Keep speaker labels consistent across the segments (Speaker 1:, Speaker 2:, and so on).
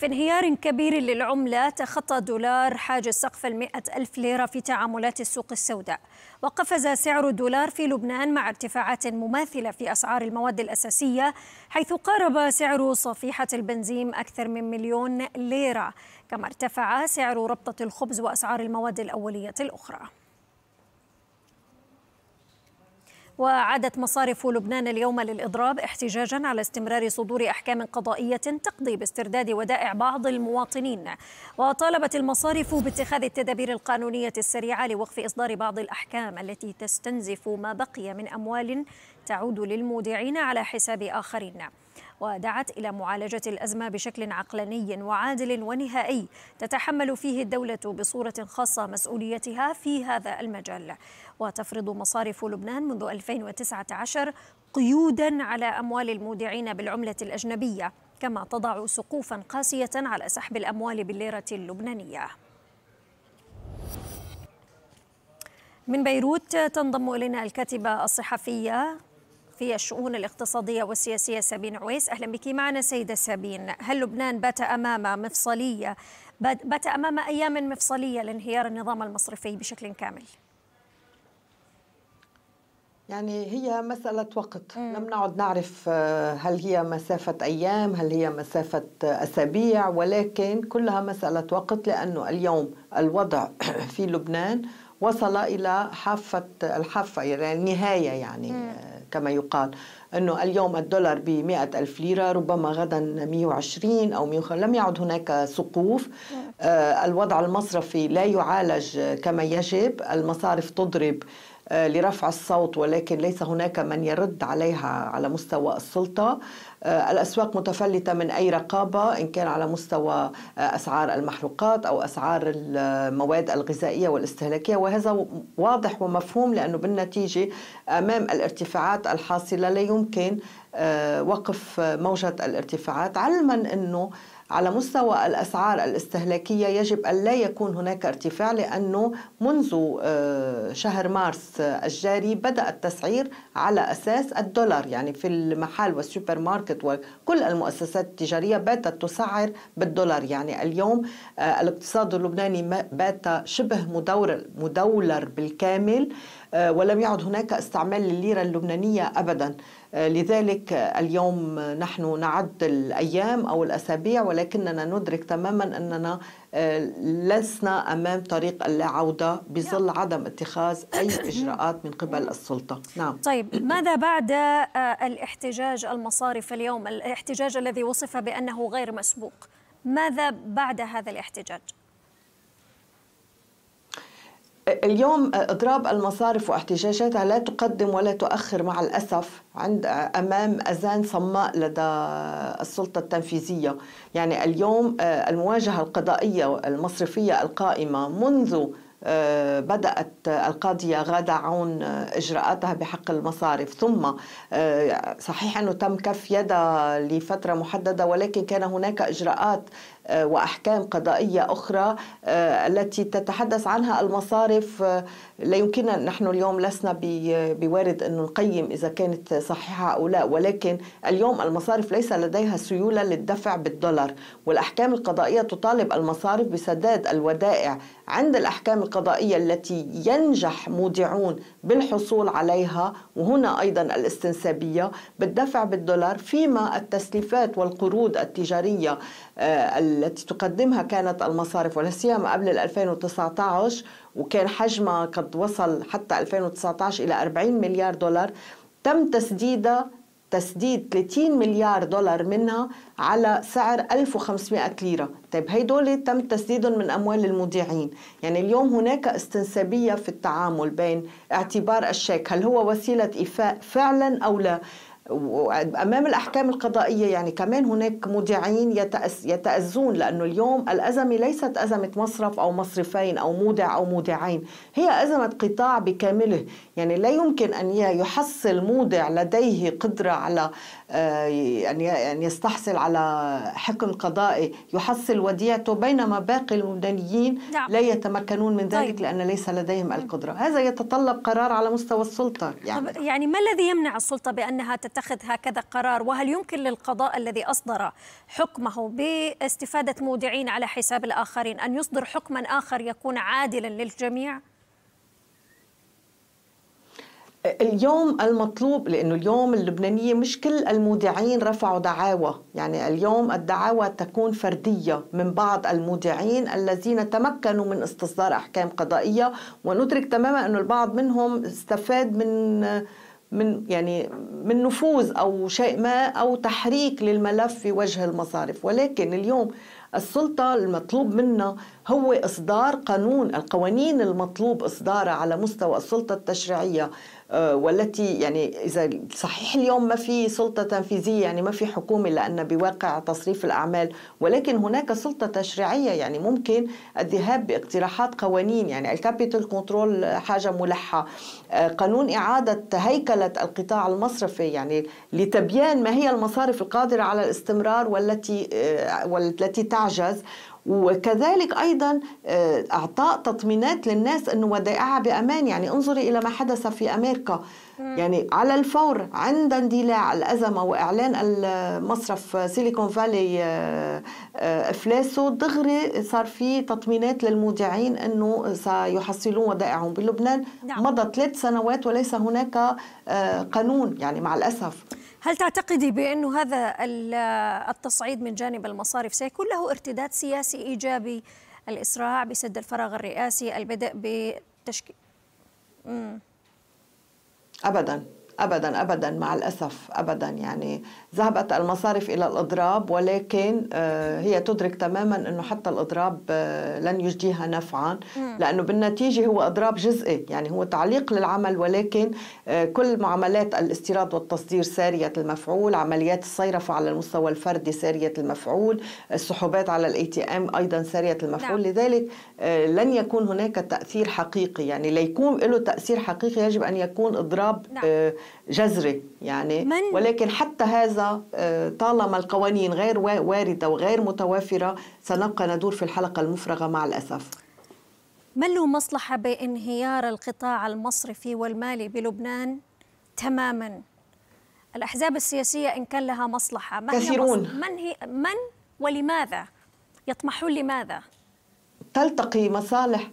Speaker 1: في انهيار كبير للعملة تخطى دولار حاجز سقف المئة ألف ليرة في تعاملات السوق السوداء وقفز سعر الدولار في لبنان مع ارتفاعات مماثلة في أسعار المواد الأساسية حيث قارب سعر صفيحة البنزين أكثر من مليون ليرة كما ارتفع سعر ربطة الخبز وأسعار المواد الأولية الأخرى وعادت مصارف لبنان اليوم للإضراب احتجاجا على استمرار صدور أحكام قضائية تقضي باسترداد ودائع بعض المواطنين وطالبت المصارف باتخاذ التدابير القانونية السريعة لوقف إصدار بعض الأحكام التي تستنزف ما بقي من أموال تعود للمودعين على حساب آخرين ودعت إلى معالجة الأزمة بشكل عقلاني وعادل ونهائي تتحمل فيه الدولة بصورة خاصة مسؤوليتها في هذا المجال وتفرض مصارف لبنان منذ 2019 قيودا على أموال المودعين بالعملة الأجنبية كما تضع سقوفا قاسية على سحب الأموال بالليرة اللبنانية من بيروت تنضم إلينا الكاتبة الصحفية في الشؤون الاقتصادية والسياسية سابين عويس أهلا بك معنا سيدة سابين هل لبنان بات أمام مفصلية بات أمام أيام مفصلية لانهيار النظام المصرفي بشكل كامل
Speaker 2: يعني هي مسألة وقت مم. لم نعد نعرف آه، هل هي مسافة أيام هل هي مسافة آه، أسابيع ولكن كلها مسألة وقت لأنه اليوم الوضع في لبنان وصل إلى حافة الحافة يعني النهاية يعني م. كما يقال أنه اليوم الدولار ب ألف ليرة ربما غدا 120 أو 150 لم يعد هناك سقوف آه، الوضع المصرفي لا يعالج كما يجب المصارف تضرب آه، لرفع الصوت ولكن ليس هناك من يرد عليها على مستوى السلطه آه، الأسواق متفلتة من أي رقابة إن كان على مستوى آه، أسعار المحروقات أو أسعار المواد الغذائية والاستهلاكية وهذا واضح ومفهوم لأنه بالنتيجة أمام الارتفاعات الحاصلة لا يمكن وقف موجة الارتفاعات علما أنه على مستوى الأسعار الاستهلاكية يجب أن لا يكون هناك ارتفاع لأنه منذ آه، شهر مارس آه، الجاري بدأ التسعير على أساس الدولار يعني في المحل والسوبر ماركت وكل المؤسسات التجارية باتت تسعر بالدولار يعني اليوم آه، الاقتصاد اللبناني بات شبه مدور مدولر بالكامل ولم يعد هناك استعمال لليرة اللبنانية أبدا لذلك اليوم نحن نعد الأيام أو الأسابيع ولا ولكننا ندرك تماما أننا آه، لسنا أمام طريق العودة بظل نعم. عدم اتخاذ أي إجراءات من قبل السلطة نعم
Speaker 1: طيب ماذا بعد آه، الاحتجاج المصارف اليوم الاحتجاج الذي وصف بأنه غير مسبوق ماذا بعد هذا الاحتجاج؟
Speaker 2: اليوم اضراب المصارف واحتجاجاتها لا تقدم ولا تؤخر مع الاسف عند امام اذان صماء لدى السلطه التنفيذيه، يعني اليوم آه، المواجهه القضائيه المصرفيه القائمه منذ آه، بدأت القاضية غادة عون آه، إجراءاتها بحق المصارف ثم صحيح أنه تم كف يدها لفترة محددة ولكن كان هناك إجراءات آه، واحكام قضائيه اخرى آه، التي تتحدث عنها المصارف آه، لا يمكننا نحن اليوم لسنا بوارد أن نقيم إذا كانت صحيحة أو لا ولكن اليوم المصارف ليس لديها سيولة للدفع بالدولار والأحكام القضائية تطالب المصارف بسداد الودائع عند الأحكام القضائية التي ينجح مودعون بالحصول عليها وهنا أيضا الاستنسابية بالدفع بالدولار فيما التسليفات والقروض التجارية التي تقدمها كانت المصارف ولا سيما قبل 2019 وكان حجمها قد وصل حتى 2019 إلى 40 مليار دولار تم تسديدها تسديد 30 مليار دولار منها على سعر 1500 ليرة طيب هيدول تم تسديدهم من أموال المودعين يعني اليوم هناك استنسابية في التعامل بين اعتبار الشيك هل هو وسيلة إيفاء فعلا أو لا وامام الاحكام القضائيه يعني كمان هناك مودعين يتاذون لانه اليوم الازمه ليست ازمه مصرف او مصرفين او مودع او مودعين هي ازمه قطاع بكامله يعني لا يمكن ان يحصل مودع لديه قدره على آه، ان يستحصل على حكم قضائي يحصل وديعته بينما باقي المدنيين نعم. لا يتمكنون من ذلك طيب. لان ليس لديهم القدره هذا يتطلب قرار على مستوى السلطه يعني
Speaker 1: يعني ما الذي يمنع السلطه بانها تت... تتخذ هكذا قرار وهل يمكن للقضاء الذي أصدر حكمه باستفادة مودعين على حساب الآخرين أن يصدر حكما آخر يكون عادلا للجميع؟
Speaker 2: اليوم المطلوب لانه اليوم اللبنانيه مش كل المودعين رفعوا دعاوى، يعني اليوم الدعاوى تكون فرديه من بعض المودعين الذين تمكنوا من استصدار احكام قضائيه وندرك تماما انه البعض منهم استفاد من من يعني من نفوذ او شيء ما او تحريك للملف في وجه المصارف ولكن اليوم السلطة المطلوب منها هو إصدار قانون القوانين المطلوب إصدارها على مستوى السلطة التشريعية آه، والتي يعني إذا صحيح اليوم ما في سلطة تنفيذية يعني ما في حكومة لأن بواقع تصريف الأعمال ولكن هناك سلطة تشريعية يعني ممكن الذهاب باقتراحات قوانين يعني الكابيتال كنترول حاجة ملحة آه، قانون إعادة هيكلة القطاع المصرفي يعني لتبيان ما هي المصارف القادرة على الاستمرار والتي آه، والتي يعجز وكذلك ايضا آه، اعطاء تطمينات للناس انه ودائعها بامان يعني انظري الى ما حدث في امريكا يعني على الفور عند اندلاع الازمه واعلان المصرف سيليكون فالي افلاسه دغري صار في تطمينات للمودعين انه سيحصلون ودائعهم بلبنان نعم. مضى ثلاث سنوات وليس هناك آه، قانون يعني مع الاسف
Speaker 1: هل تعتقدي بأن هذا التصعيد من جانب المصارف سيكون له ارتداد سياسي إيجابي الإسراع بسد الفراغ الرئاسي البدء بتشكيل
Speaker 2: أبداً ابدا ابدا مع الاسف ابدا يعني ذهبت المصارف الى الاضراب ولكن آه، هي تدرك تماما انه حتى الاضراب آه، لن يجديها نفعا لانه بالنتيجه هو اضراب جزئي يعني هو تعليق للعمل ولكن آه، كل معاملات الاستيراد والتصدير ساريه المفعول عمليات الصيرفه على المستوى الفردي ساريه المفعول السحوبات على الاي تي ام ايضا ساريه المفعول نعم. لذلك لن يكون هناك تاثير حقيقي يعني ليكون له تاثير حقيقي يجب ان يكون اضراب نعم. جذري يعني من؟ ولكن حتى هذا آه، طالما القوانين غير وارده وغير متوافره سنبقى ندور في الحلقه المفرغه مع الاسف
Speaker 1: ما له مصلحه بانهيار القطاع المصرفي والمالي بلبنان تماما الاحزاب السياسيه ان كان لها مصلحه ما كثيرون هي من هي من ولماذا يطمحون لماذا
Speaker 2: تلتقي مصالح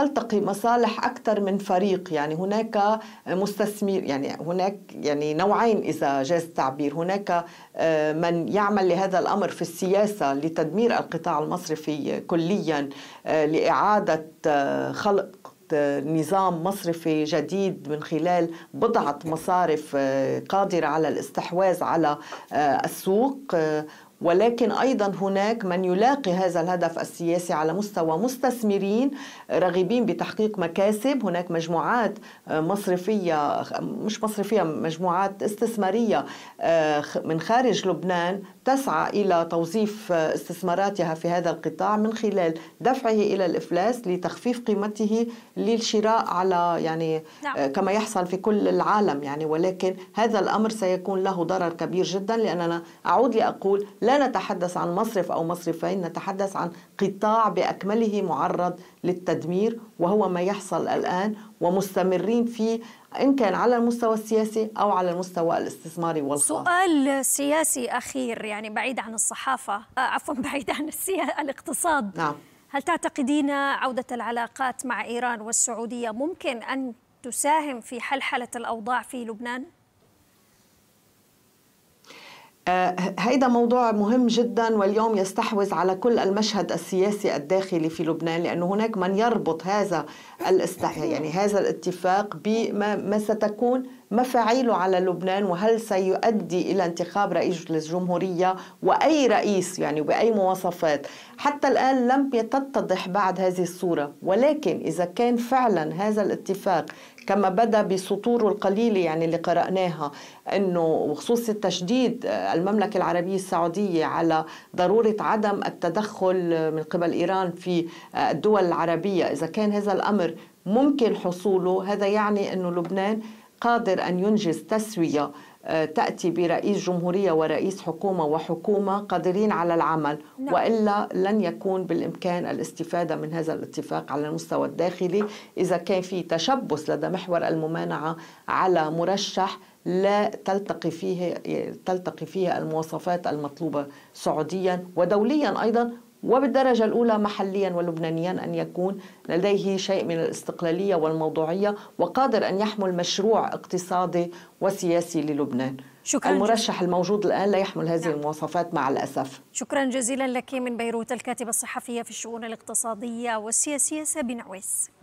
Speaker 2: تلتقي مصالح أكثر من فريق يعني هناك مستثمر يعني هناك يعني نوعين إذا جاز التعبير هناك آه، من يعمل لهذا الأمر في السياسة لتدمير القطاع المصرفي كليا آه، لإعادة آه، خلق نظام مصرفي جديد من خلال بضعة مصارف قادرة على الاستحواذ على السوق ولكن ايضا هناك من يلاقي هذا الهدف السياسي على مستوى مستثمرين راغبين بتحقيق مكاسب، هناك مجموعات مصرفيه مش مصرفيه مجموعات استثماريه آه، من خارج لبنان تسعى الى توظيف استثماراتها في هذا القطاع من خلال دفعه الى الافلاس لتخفيف قيمته للشراء على يعني نعم. آه، كما يحصل في كل العالم يعني ولكن هذا الامر سيكون له ضرر كبير جدا لاننا اعود لاقول لا نتحدث عن مصرف أو مصرفين نتحدث عن قطاع بأكمله معرض للتدمير وهو ما يحصل الآن ومستمرين فيه إن كان على المستوى السياسي أو على المستوى الاستثماري والخاص
Speaker 1: سؤال سياسي أخير يعني بعيد عن الصحافة آه، عفوا بعيد عن السيا... الاقتصاد نعم هل تعتقدين عودة العلاقات مع إيران والسعودية ممكن أن تساهم في حلحلة الأوضاع في لبنان؟
Speaker 2: آه، هيدا موضوع مهم جدا واليوم يستحوذ على كل المشهد السياسي الداخلي في لبنان لانه هناك من يربط هذا يعني هذا الاتفاق بما ما ستكون مفاعيله على لبنان وهل سيؤدي إلى انتخاب رئيس للجمهورية وأي رئيس يعني بأي مواصفات حتى الآن لم تتضح بعد هذه الصورة ولكن إذا كان فعلا هذا الاتفاق كما بدا بسطوره القليله يعني اللي قراناها انه وخصوص التشديد آه، المملكه العربيه السعوديه على ضروره عدم التدخل آه، من قبل ايران في آه، الدول العربيه اذا كان هذا الامر ممكن حصوله هذا يعني انه لبنان قادر أن ينجز تسوية آه، تأتي برئيس جمهورية ورئيس حكومة وحكومة قادرين على العمل نعم. وإلا لن يكون بالإمكان الاستفادة من هذا الاتفاق على المستوى الداخلي إذا كان في تشبث لدى محور الممانعة على مرشح لا تلتقي فيه تلتقي فيه المواصفات المطلوبة سعوديا ودوليا أيضا وبالدرجة الأولى محليا ولبنانيا أن يكون لديه شيء من الاستقلالية والموضوعية وقادر أن يحمل مشروع اقتصادي وسياسي للبنان شكرا المرشح جزيلا. الموجود الآن لا يحمل هذه نعم. المواصفات مع الأسف
Speaker 1: شكرا جزيلا لك من بيروت الكاتبة الصحفية في الشؤون الاقتصادية والسياسية سابين عويس